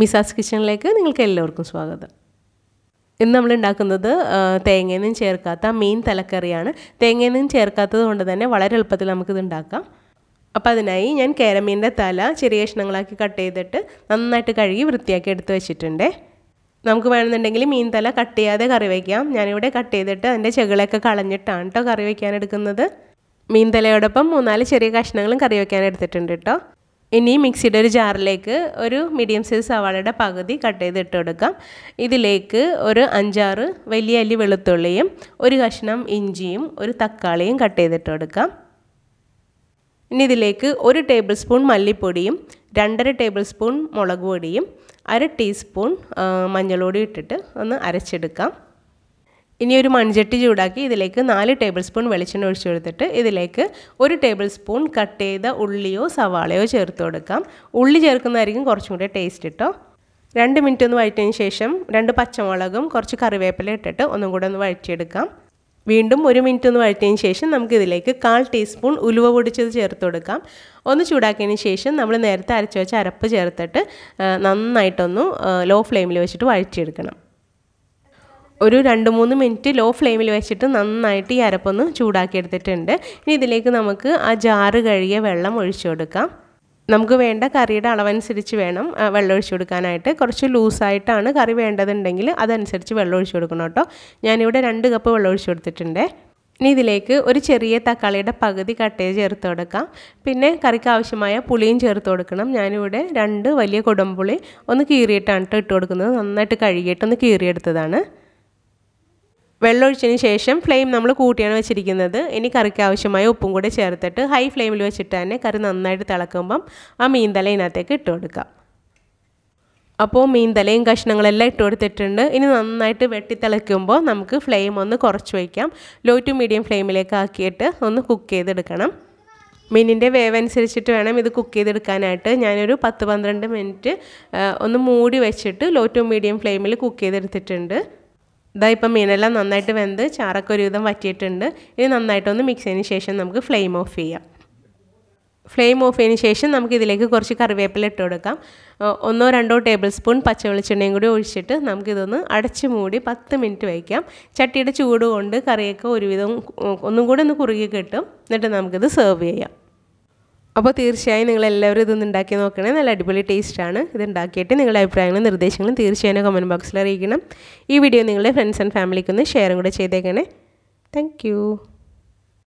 മിസാസ് കിച്ചണിലേക്ക് നിങ്ങൾക്ക് എല്ലാവർക്കും സ്വാഗതം ഇന്ന് നമ്മൾ ഉണ്ടാക്കുന്നത് തേങ്ങയൊന്നും ചേർക്കാത്ത മീൻ തലക്കറിയാണ് തേങ്ങയൊന്നും ചേർക്കാത്തത് കൊണ്ട് തന്നെ വളരെ എളുപ്പത്തിൽ നമുക്കിത് ഉണ്ടാക്കാം അപ്പോൾ അതിനായി ഞാൻ കേരമീൻ്റെ തല ചെറിയ കഷ്ണങ്ങളാക്കി കട്ട് ചെയ്തിട്ട് നന്നായിട്ട് കഴുകി വൃത്തിയാക്കി എടുത്ത് വെച്ചിട്ടുണ്ട് നമുക്ക് വേണമെന്നുണ്ടെങ്കിൽ മീൻ തല കട്ട് ചെയ്യാതെ കറി വയ്ക്കാം ഞാനിവിടെ കട്ട് ചെയ്തിട്ട് അതിൻ്റെ ചെകിളൊക്കെ കളഞ്ഞിട്ടാണ് കേട്ടോ കറി വയ്ക്കാൻ എടുക്കുന്നത് മീൻ തലയോടൊപ്പം മൂന്നാല് ചെറിയ കഷ്ണങ്ങളും കറി വയ്ക്കാൻ എടുത്തിട്ടുണ്ട് കേട്ടോ ഇനി മിക്സിയുടെ ഒരു ജാറിലേക്ക് ഒരു മീഡിയം സൈസ് സവാളയുടെ പകുതി കട്ട് ചെയ്ത് ഇട്ട് കൊടുക്കാം ഇതിലേക്ക് ഒരു അഞ്ചാറ് വലിയ അല്ലി വെളുത്തുള്ളിയും ഒരു കഷ്ണം ഇഞ്ചിയും ഒരു തക്കാളിയും കട്ട് ചെയ്തിട്ട് കൊടുക്കാം ഇനി ഇതിലേക്ക് ഒരു ടേബിൾ സ്പൂൺ മല്ലിപ്പൊടിയും രണ്ടര ടേബിൾ സ്പൂൺ മുളക് പൊടിയും അര ടീസ്പൂൺ മഞ്ഞൾപൊടി ഇട്ടിട്ട് ഒന്ന് അരച്ചെടുക്കാം ഇനി ഒരു മൺചട്ടി ചൂടാക്കി ഇതിലേക്ക് നാല് ടേബിൾ സ്പൂൺ വെളിച്ചെണ്ണ ഒഴിച്ചു കൊടുത്തിട്ട് ഇതിലേക്ക് ഒരു ടേബിൾ സ്പൂൺ കട്ട് ചെയ്ത ഉള്ളിയോ സവാളയോ ചേർത്ത് കൊടുക്കാം ഉള്ളി ചേർക്കുന്നതായിരിക്കും കുറച്ചും കൂടി ടേസ്റ്റ് കേട്ടോ രണ്ട് മിനിറ്റ് ഒന്ന് വഴറ്റിയതിന് ശേഷം രണ്ട് പച്ചമുളകും കുറച്ച് കറിവേപ്പില ഇട്ടിട്ട് ഒന്നും കൂടെ ഒന്ന് വഴറ്റിയെടുക്കാം വീണ്ടും ഒരു മിനിറ്റ് ഒന്ന് വഴറ്റിയതിന് ശേഷം നമുക്കിതിലേക്ക് കാൽ ടീസ്പൂൺ ഉലുവ പൊടിച്ചത് ചേർത്ത് കൊടുക്കാം ഒന്ന് ചൂടാക്കിയതിന് ശേഷം നമ്മൾ നേരത്തെ അരച്ചു വെച്ച അരപ്പ് ചേർത്തിട്ട് നന്നായിട്ടൊന്ന് ലോ ഫ്ലെയിമിൽ വെച്ചിട്ട് വഴറ്റിയെടുക്കണം ഒരു രണ്ട് മൂന്ന് മിനിറ്റ് ലോ ഫ്ലെയിമിൽ വെച്ചിട്ട് നന്നായിട്ട് ഈ അരപ്പൊന്ന് ചൂടാക്കിയെടുത്തിട്ടുണ്ട് ഇനി ഇതിലേക്ക് നമുക്ക് ആ ജാറ് കഴുകിയ വെള്ളം ഒഴിച്ചു കൊടുക്കാം നമുക്ക് വേണ്ട കറിയുടെ അളവനുസരിച്ച് വേണം വെള്ളം ഒഴിച്ചു കൊടുക്കാനായിട്ട് കുറച്ച് ലൂസായിട്ടാണ് കറി വേണ്ടതുണ്ടെങ്കിൽ അതനുസരിച്ച് വെള്ളം ഒഴിച്ചു കൊടുക്കണം കേട്ടോ ഞാനിവിടെ രണ്ട് കപ്പ് വെള്ളം ഒഴിച്ചു കൊടുത്തിട്ടുണ്ട് ഇനി ഇതിലേക്ക് ഒരു ചെറിയ തക്കാളിയുടെ പകുതി കട്ടയെ ചേർത്ത് കൊടുക്കാം പിന്നെ കറിക്ക് ആവശ്യമായ പുളിയും ചേർത്ത് കൊടുക്കണം ഞാനിവിടെ രണ്ട് വലിയ കുടംപുളി ഒന്ന് കീറിയിട്ടാണ് ഇട്ട് കൊടുക്കുന്നത് നന്നായിട്ട് കഴുകിയിട്ടൊന്ന് കീറിയെടുത്തതാണ് വെള്ളമൊഴിച്ചതിന് ശേഷം ഫ്ലെയിം നമ്മൾ കൂട്ടിയാണ് വെച്ചിരിക്കുന്നത് ഇനി കറിക്ക് ആവശ്യമായ ഉപ്പും കൂടി ചേർത്തിട്ട് ഹൈ ഫ്ലെയിമിൽ വെച്ചിട്ട് തന്നെ കറി നന്നായിട്ട് തിളക്കുമ്പം ആ മീൻതല ഇതിനകത്തേക്ക് ഇട്ട് കൊടുക്കാം അപ്പോൾ മീൻതലയും കഷ്ണങ്ങളെല്ലാം ഇട്ട് കൊടുത്തിട്ടുണ്ട് ഇനി നന്നായിട്ട് വെട്ടി തിളയ്ക്കുമ്പോൾ നമുക്ക് ഫ്ലെയിം ഒന്ന് കുറച്ച് വയ്ക്കാം ലോ ടു മീഡിയം ഫ്ലെയിമിലേക്ക് ആക്കിയിട്ട് ഒന്ന് കുക്ക് ചെയ്തെടുക്കണം മീനിൻ്റെ വേവ് അനുസരിച്ചിട്ട് വേണം ഇത് കുക്ക് ചെയ്തെടുക്കാനായിട്ട് ഞാനൊരു പത്ത് പന്ത്രണ്ട് മിനിറ്റ് ഒന്ന് മൂടി വെച്ചിട്ട് ലോ ടു മീഡിയം ഫ്ലെയിമിൽ കുക്ക് ചെയ്തെടുത്തിട്ടുണ്ട് ഇതാ ഇപ്പം മീനെല്ലാം നന്നായിട്ട് വെന്ത് ചാറൊക്കെ വിധം വറ്റിയിട്ടുണ്ട് ഇനി നന്നായിട്ടൊന്ന് മിക്സ് ചെയ്തതിന് ശേഷം നമുക്ക് ഫ്ലെയിം ഓഫ് ചെയ്യാം ഫ്ലെയിം ഓഫ് ചെയ്തതിന് ശേഷം നമുക്ക് ഇതിലേക്ക് കുറച്ച് കറിവേപ്പില ഇട്ട് കൊടുക്കാം ഒന്നോ രണ്ടോ ടേബിൾ സ്പൂൺ പച്ചവെളിച്ചെണ്ണയും കൂടി ഒഴിച്ചിട്ട് നമുക്കിതൊന്ന് അടച്ച് മൂടി പത്ത് മിനിറ്റ് വയ്ക്കാം ചട്ടിയുടെ ചൂട് കൊണ്ട് കറിയൊക്കെ ഒരുവിധം ഒന്നും കൂടെ ഒന്ന് കുറുകി കിട്ടും എന്നിട്ട് നമുക്കിത് സെർവ് ചെയ്യാം അപ്പോൾ തീർച്ചയായും നിങ്ങളെല്ലാവരും ഇതൊന്നും ഉണ്ടാക്കി നോക്കണേ നല്ല അടിപൊളി ടേസ്റ്റാണ് ഇത് ഉണ്ടാക്കിയിട്ട് നിങ്ങളുടെ അഭിപ്രായങ്ങളും നിർദ്ദേശങ്ങളും തീർച്ചയായും കമൻറ്റ് ബോക്സിൽ അറിയിക്കണം ഈ വീഡിയോ നിങ്ങളുടെ ഫ്രണ്ട്സ് ആൻഡ് ഫാമിലിക്കൊന്ന് ഷെയറും കൂടെ ചെയ്തേക്കണേ താങ്ക്